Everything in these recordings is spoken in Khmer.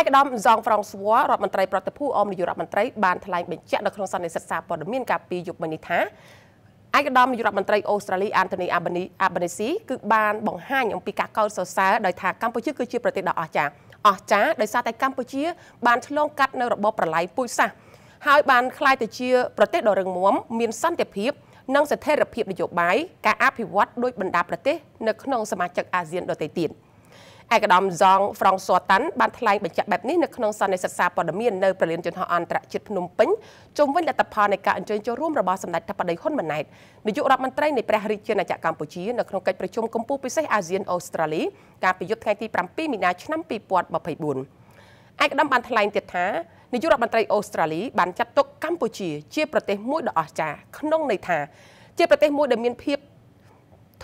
ឯកឧត្តមហ្សងហ្វ្រង់ស្វ័ររដ្ឋមន្ត្រីប្រតិភូអមនាយករដ្ឋមន្ត្រីបានថ្លែងបញ្ជាក់នៅក្នុងសន្និសីទសារព័ត៌មានកាលពីយប់មិញនេះថាឯកឧត្តមនាយករដ្ឋមន្ត្រីអូស្ត្រាលីអានតូនីអាបានីអាបានីស៊ីគឺបានបង្ហាញអំពីការកោតសរសើរដោយថាកម្ពុជាគឺជាប្រទេសដ៏អស្ចារ្យអស្ចារ្យដោយសារតែកម្ពុជា បានឆ្លងកាត់នៅរបបប្រល័យពូជសាសន៍ហើយបានក្លាយទៅជាប្រទេសដ៏រឹងមាំមានសន្តិភាពនិងស្ថិរភាពនយោបាយការអភិវឌ្ឍដោយបណ្ដាប្រទេសនៅក្នុងសមាជិកអាស៊ានដទៃទៀត។ឯកឧត្តមហ្សងហ្វ្រង់សួតាន់បានថ្លែងបញ្ជាក់បែបនេះនៅក្នុងសន្និសីទសារព័ត៌មាននៅព្រលានយន្តហោះអន្តរជាតិភ្នំពេញជុំវិញលទ្ធផលនៃការអញ្ជើញចូលរួមរបស់សម្ដេចធិបតីហ៊ុនម៉ាណែតនាយករដ្ឋមន្ត្រីនៃព្រះរាជាណាចក្រកម្ពុជានៅក្នុងកិច្ចប្រជុំកម្ពុជាពិសេសអាស៊ានអូស្ត្រាលីកាលពីយប់ថ្ងៃទី7មីនាឆ្នាំ2024ឯកឧត្តមបានថ្លែងទៀតថានាយករដ្ឋមន្ត្រីអូស្ត្រាលីបានចាត់ទុកកម្ពុជាជាប្រទេសមួយដ៏អស្ចារ្យក្នុងន័យថាជាប្រទេសមួយដែលមានភាព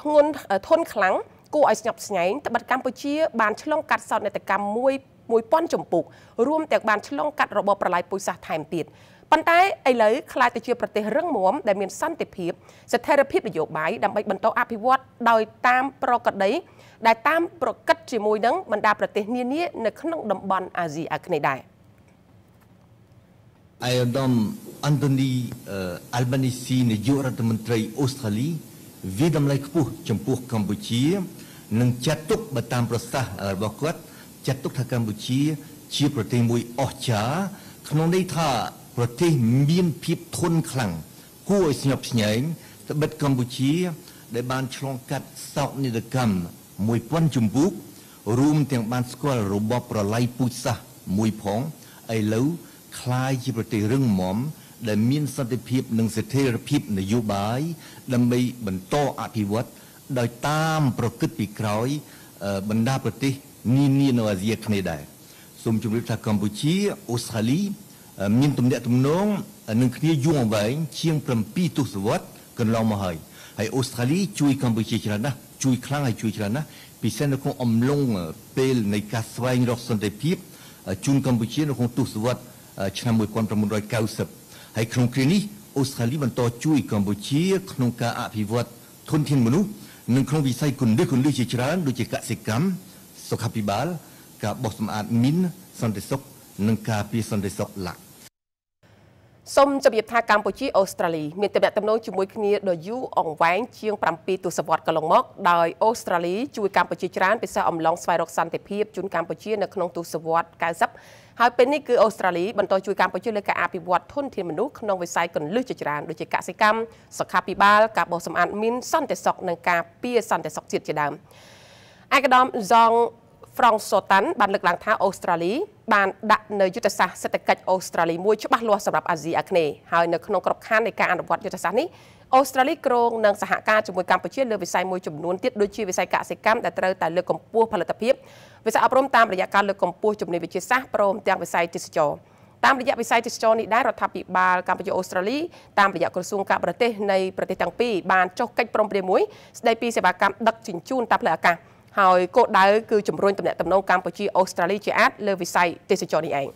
ធ្ងន់ធន់ខ្លាំងគួរឲ្យស្ញប់ស្ញែងត្បិតកម្ពុជាបានឆ្លងកាត់សោកនាដកម្មមួយ1000ចម្ពោះរួមទាំងបានឆ្លងកាត់របបប្រល័យពូជសាសន៍ថែមទៀតប៉ុន្តែឥឡូវខ្លាចទៅជាប្រទេសរឹងមាំដែលមានសន្តិភាពស្ថិរភាពនយោបាយដើម្បីបន្តអភិវឌ្ឍដោយតាមប្រកដី ដែលតាមប្រកិតជាមួយនឹងបណ្ដាប្រទេស នានា នៅក្នុងតំបន់អាស៊ីអាគ្នេយ៍ដែរអាយដាមអាន់តូនីអាល់បានីស៊ីនាយករដ្ឋមន្ត្រីអូស្ត្រាលីវាតម្លៃខ្ពស់ចំពោះកម្ពុជានិងចាត់ទុកបើតាមប្រសាសន៍របស់គាត់ចាត់ទុកថាកម្ពុជា ជាប្រទេសមួយអស្ចារ្យក្នុងន័យថាប្រទេសមានភាពធន់ខ្លាំងគួរឲ្យស្ញប់ស្ញែងត្បិតកម្ពុជាដែលបានឆ្លងកាត់សោកនាដកម្ម1000ជំពូករួមទាំងបានស្គាល់របបប្រល័យពូជសាសន៍មួយផងឥឡូវคล้ายជាប្រទេសរឹងមាំដែលមានសន្តិភាពនិងស្ថិរភាពនយោបាយ ដើម្បីបន្តអភិវឌ្ឍដោយតាមប្រកฤษពីក្រោយបណ្ដាប្រទេស នានានៅអាស៊ីគ្នេយ៍ដែរសូមជម្រាបថាកម្ពុជាអូស្ត្រាលី មានទំនាក់ទំនងនឹងគ្នាយូរអង្វែងជាង7ទសវត្សរ៍កន្លងមកហើយហើយអូស្ត្រាលី ជួយកម្ពុជាច្រើនណាស់ជួយខ្លាំងហើយជួយច្រើនណាស់ពិសេសនៅក្នុងអំឡុងពេលនៃការស្វែងរកសន្តិភាពជូនកម្ពុជានៅក្នុងទសវត្សរ៍ឆ្នាំ1990ហើយក្នុងគ្រានេះអូស្ត្រាលីបន្តជួយកម្ពុជា ក្នុងការអភិវឌ្ឍធនធានមនុស្សនិងក្នុងវិស័យគន្លឹះគន្លឹះជាច្រើនដូចជាកសិកម្មសុខាភិបាលការបោះសម្អាតមីនសន្តិសុខនិងការពារសន្តិសុខលក្ខសូមជម្រាបថាកម្ពុជាអូស្ត្រាលីមានទំនាក់ទំនងជាមួយគ្នាដ៏យូរអង្វែងជាង7ទសវត្សរ៍កន្លងមកដោយអូស្ត្រាលីជួយកម្ពុជាច្រើនពិសេសអំឡុងស្វែងរកសន្តិភាពជូនកម្ពុជានៅក្នុងទសវត្សរ៍90ហើយពេលនេះគឺអូស្ត្រាលីបន្តជួយកម្ពុជាលើការអភិវឌ្ឍធនធានមនុស្សក្នុងវិស័យកលិះជាច្រើនដូចជាកសិកម្មសុខាភិបាលការបោះសម្អាតមីនសន្តិសុខនិងការពារសន្តិសុខជាតិជាដើមឯកឧត្តម Zong Frank Sotan បានលើកឡើងថាអូស្ត្រាលីបានដាក់នៅយុទ្ធសាស្ត្រសេដ្ឋកិច្ចអូស្ត្រាលីមួយច្បាស់លាស់សម្រាប់អាស៊ីអាគ្នេយ៍ហើយនៅក្នុងក្របខ័ណ្ឌនៃការអនុវត្តយុទ្ធសាស្ត្រនេះអូស្ត្រាលីក្រុងនឹងសហការជាមួយកម្ពុជាលើវិស័យមួយចំនួនទៀតដូចជាវិស័យកសិកម្មដែលត្រូវតែលើកកម្ពស់ផលិតភាពវិស័យអប់រំតាមរយៈការលើកកម្ពស់ជំនាញវិទ្យាសាស្ត្រព្រមទាំងវិស័យទេសចរណ៍តាមរយៈវិស័យទេសចរនេះដែររដ្ឋាភិបាលកម្ពុជាអូស្ត្រាលីតាមរយៈក្រសួងការបរទេសនៃប្រទេសទាំងពីរបានចុះកិច្ចព្រមព្រៀងមួយស្ដីពីសេវាកម្មដឹកជញ្ជូនតាមផ្លូវអាកាសហើយគោលដៅគឺជំរុញទំនាក់ទំនងកម្ពុជាអូស្ត្រាលីជាអាចលើវិស័យទេសចរនេះឯង។